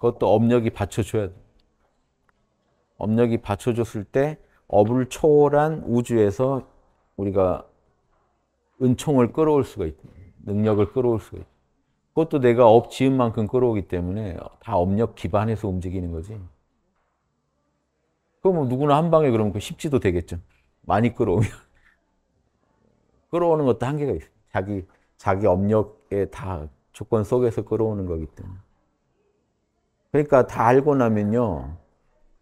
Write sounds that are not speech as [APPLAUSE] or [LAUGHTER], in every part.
그것도 업력이 받쳐줘야 돼. 업력이 받쳐줬을 때 업을 초월한 우주에서 우리가 은총을 끌어올 수가 있다. 능력을 끌어올 수가 있다. 그것도 내가 업 지은 만큼 끌어오기 때문에 다 업력 기반에서 움직이는 거지. 그러면 뭐 누구나 한 방에 그러면 쉽지도 그 되겠죠. 많이 끌어오면. [LAUGHS] 끌어오는 것도 한계가 있어요. 자기, 자기 업력에 다 조건 속에서 끌어오는 거기 때문에. 그러니까 다 알고 나면요.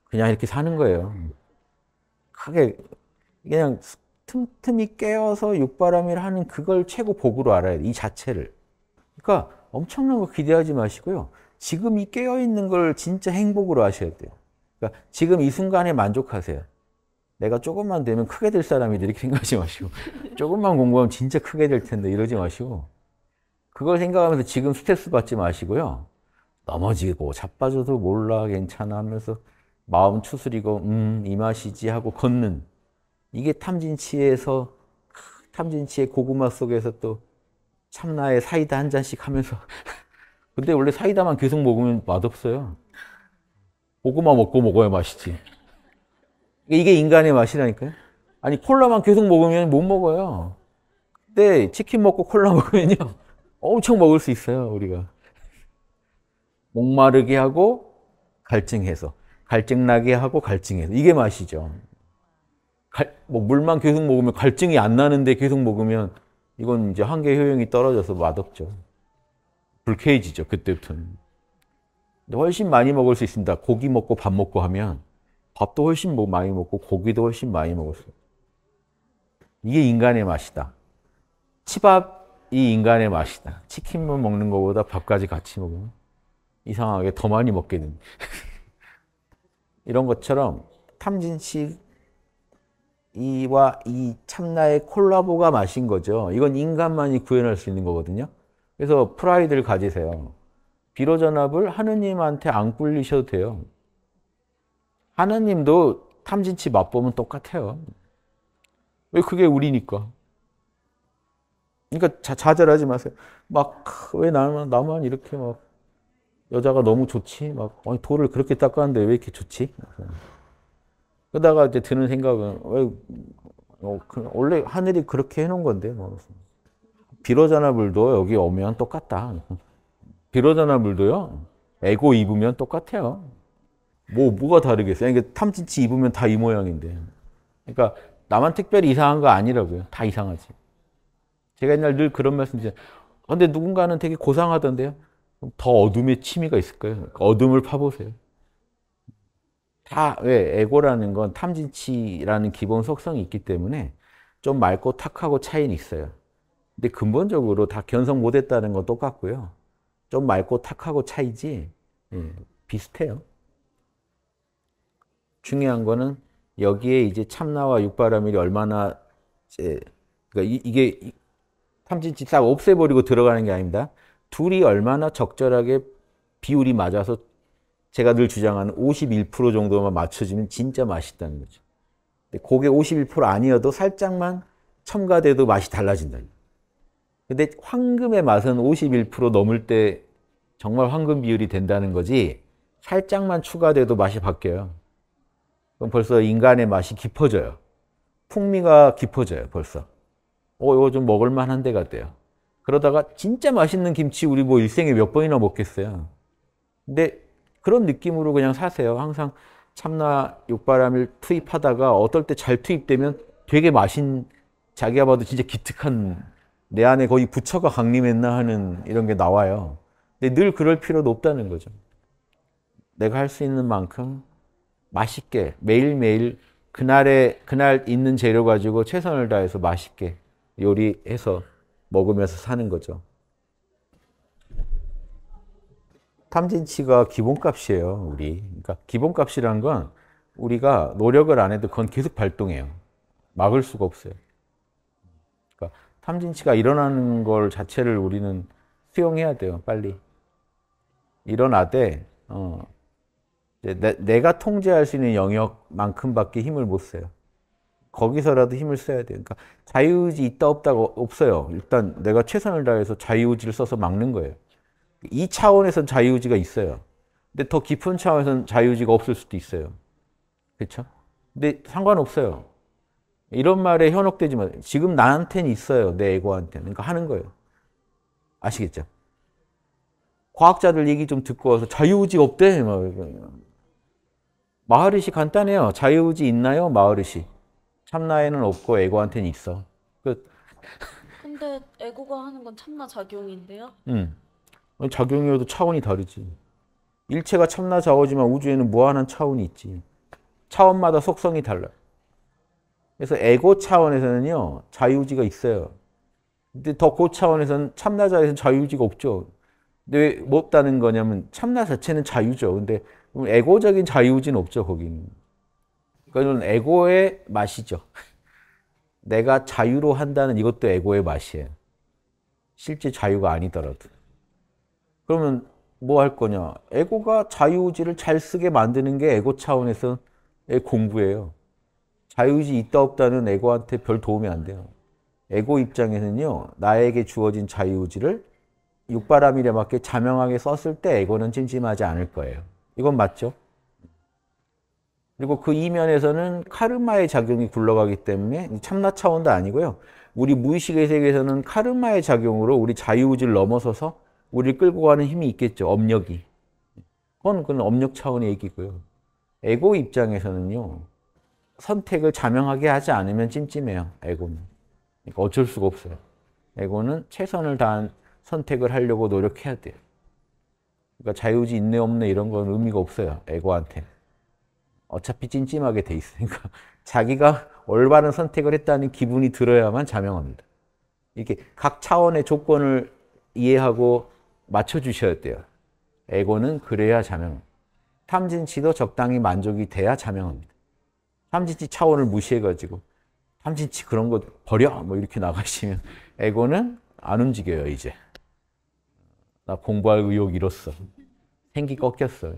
그냥 이렇게 사는 거예요. 크게 그냥 틈틈이 깨어서 육바람일 하는 그걸 최고 복으로 알아야 돼. 이 자체를. 그러니까 엄청난 거 기대하지 마시고요. 지금 이 깨어있는 걸 진짜 행복으로 하셔야 돼요. 그러니까 지금 이 순간에 만족하세요. 내가 조금만 되면 크게 될 사람이다 이렇게 생각하지 마시고 [LAUGHS] 조금만 공부하면 진짜 크게 될 텐데 이러지 마시고 그걸 생각하면서 지금 스트레스 받지 마시고요. 넘어지고 자빠져도 몰라 괜찮아 하면서 마음 추스리고 음 이 맛이지 하고 걷는 이게 탐진치에서 탐진치의 고구마 속에서 또 참나의 사이다 한 잔씩 하면서 [LAUGHS] 근데 원래 사이다만 계속 먹으면 맛없어요 고구마 먹고 먹어야 맛있지 이게 인간의 맛이라니까요 아니 콜라만 계속 먹으면 못 먹어요 근데 치킨 먹고 콜라 먹으면요 엄청 먹을 수 있어요 우리가 목마르게 하고 갈증해서 갈증 나게 하고 갈증해서 이게 맛이죠. 갈, 뭐 물만 계속 먹으면 갈증이 안 나는데 계속 먹으면 이건 이제 한계 효용이 떨어져서 맛없죠. 불쾌해지죠. 그때부터는. 훨씬 많이 먹을 수 있습니다. 고기 먹고 밥 먹고 하면 밥도 훨씬 많이 먹고 고기도 훨씬 많이 먹었어요. 이게 인간의 맛이다. 치밥이 인간의 맛이다. 치킨만 먹는 것보다 밥까지 같이 먹으면. 이상하게 더 많이 먹게 됩니 [LAUGHS] 이런 것처럼 탐진식이와 이 참나의 콜라보가 맛인 거죠. 이건 인간만이 구현할 수 있는 거거든요. 그래서 프라이드를 가지세요. 비로전합을 하느님한테 안 꿀리셔도 돼요. 하느님도 탐진치 맛보면 똑같아요. 왜 그게 우리니까. 그러니까 자, 좌절하지 마세요. 막 왜 나만 나만 이렇게 막 여자가 너무 좋지? 막, 아니, 돌을 그렇게 닦았는데 왜 이렇게 좋지? 그러다가 이제 드는 생각은, 왜, 어, 그, 원래 하늘이 그렇게 해놓은 건데, 뭐. 비로자나 물도 여기 오면 똑같다. 비로자나 물도요, 에고 입으면 똑같아요. 뭐, 뭐가 다르겠어요? 그러니까 탐진치 입으면 다 이 모양인데. 그러니까 나만 특별히 이상한 거 아니라고요. 다 이상하지. 제가 옛날 늘 그런 말씀 드리잖요 근데 누군가는 되게 고상하던데요. 더 어둠의 취미가 있을 거요까 그러니까 어둠을 파보세요. 다, 왜, 에고라는 건 탐진치라는 기본 속성이 있기 때문에 좀 맑고 탁하고 차이는 있어요. 근데 근본적으로 다 견성 못했다는 건 똑같고요. 좀 맑고 탁하고 차이지 예, 비슷해요. 중요한 거는 여기에 이제 참나와 육바라밀이 얼마나 이제, 예, 그러니까 이, 게 탐진치 싹 없애버리고 들어가는 게 아닙니다. 둘이 얼마나 적절하게 비율이 맞아서 제가 늘 주장하는 51% 정도만 맞춰지면 진짜 맛있다는 거죠. 근데 그게 51% 아니어도 살짝만 첨가돼도 맛이 달라진다. 근데 황금의 맛은 51% 넘을 때 정말 황금 비율이 된다는 거지 살짝만 추가돼도 맛이 바뀌어요. 그럼 벌써 인간의 맛이 깊어져요. 풍미가 깊어져요, 벌써. 어, 이거 좀 먹을만한 데가 돼요. 그러다가 진짜 맛있는 김치 우리 뭐 일생에 몇 번이나 먹겠어요. 근데 그런 느낌으로 그냥 사세요. 항상 참나 욕바람을 투입하다가 어떨 때 잘 투입되면 되게 맛있는 자기가 봐도 진짜 기특한 내 안에 거의 부처가 강림했나 하는 이런 게 나와요. 근데 늘 그럴 필요도 없다는 거죠. 내가 할 수 있는 만큼 맛있게 매일매일 그날에 그날 있는 재료 가지고 최선을 다해서 맛있게 요리해서 먹으면서 사는 거죠. 탐진치가 기본값이에요, 우리. 그러니까 기본값이란 건 우리가 노력을 안 해도 그건 계속 발동해요. 막을 수가 없어요. 그러니까 탐진치가 일어나는 걸 자체를 우리는 수용해야 돼요, 빨리. 일어나되, 어, 내, 내가 통제할 수 있는 영역만큼밖에 힘을 못 써요. 거기서라도 힘을 써야 돼요. 그러니까 자유의지 있다 없다가 없어요. 일단 내가 최선을 다해서 자유의지를 써서 막는 거예요. 이 차원에선 자유의지가 있어요. 근데 더 깊은 차원에선 자유의지가 없을 수도 있어요. 그렇죠? 근데 상관없어요. 이런 말에 현혹되지 마. 지금 나한테는 있어요. 내 에고한테는. 그러니까 하는 거예요. 아시겠죠? 과학자들 얘기 좀 듣고 와서 자유의지가 없대. 마을의시 간단해요. 자유의지 있나요? 마을의시 참나에는 없고 에고한테는 있어. 끝. 그 근데 에고가 하는 건 참나 작용인데요? 응. 작용이어도 차원이 다르지. 일체가 참나 자오지만 우주에는 무한한 차원이 있지. 차원마다 속성이 달라. 그래서 에고 차원에서는요, 자유지가 있어요. 근데 더 고차원에서는 참나 자에서는 자유지가 없죠. 근데 왜 없다는 거냐면 참나 자체는 자유죠. 근데 에고적인 자유지는 없죠, 거기는. 그건 에고의 맛이죠. [LAUGHS] 내가 자유로 한다는 이것도 에고의 맛이에요. 실제 자유가 아니더라도. 그러면 뭐 할 거냐? 에고가 자유의지를 잘 쓰게 만드는 게 에고 차원에서의 공부예요. 자유의지 있다 없다는 에고한테 별 도움이 안 돼요. 에고 입장에는요, 나에게 주어진 자유의지를 육바람일에 맞게 자명하게 썼을 때 에고는 찜찜하지 않을 거예요. 이건 맞죠? 그리고 그 이면에서는 카르마의 작용이 굴러가기 때문에 참나 차원도 아니고요. 우리 무의식의 세계에서는 카르마의 작용으로 우리 자유의지를 넘어서서 우리를 끌고 가는 힘이 있겠죠. 업력이. 그건 그건 업력 차원의 얘기고요. 에고 입장에서는요. 선택을 자명하게 하지 않으면 찜찜해요. 에고는. 그러니까 어쩔 수가 없어요. 에고는 최선을 다한 선택을 하려고 노력해야 돼요. 그러니까 자유지 있네 없네 이런 건 의미가 없어요. 에고한테. 어차피 찜찜하게 돼 있으니까 [LAUGHS] 자기가 올바른 선택을 했다는 기분이 들어야만 자명합니다. 이렇게 각 차원의 조건을 이해하고 맞춰주셔야 돼요. 에고는 그래야 자명합니다. 탐진치도 적당히 만족이 돼야 자명합니다. 탐진치 차원을 무시해가지고 탐진치 그런 거 버려 뭐 이렇게 나가시면 [LAUGHS] 에고는 안 움직여요 이제 나 공부할 의욕 잃었어 생기 꺾였어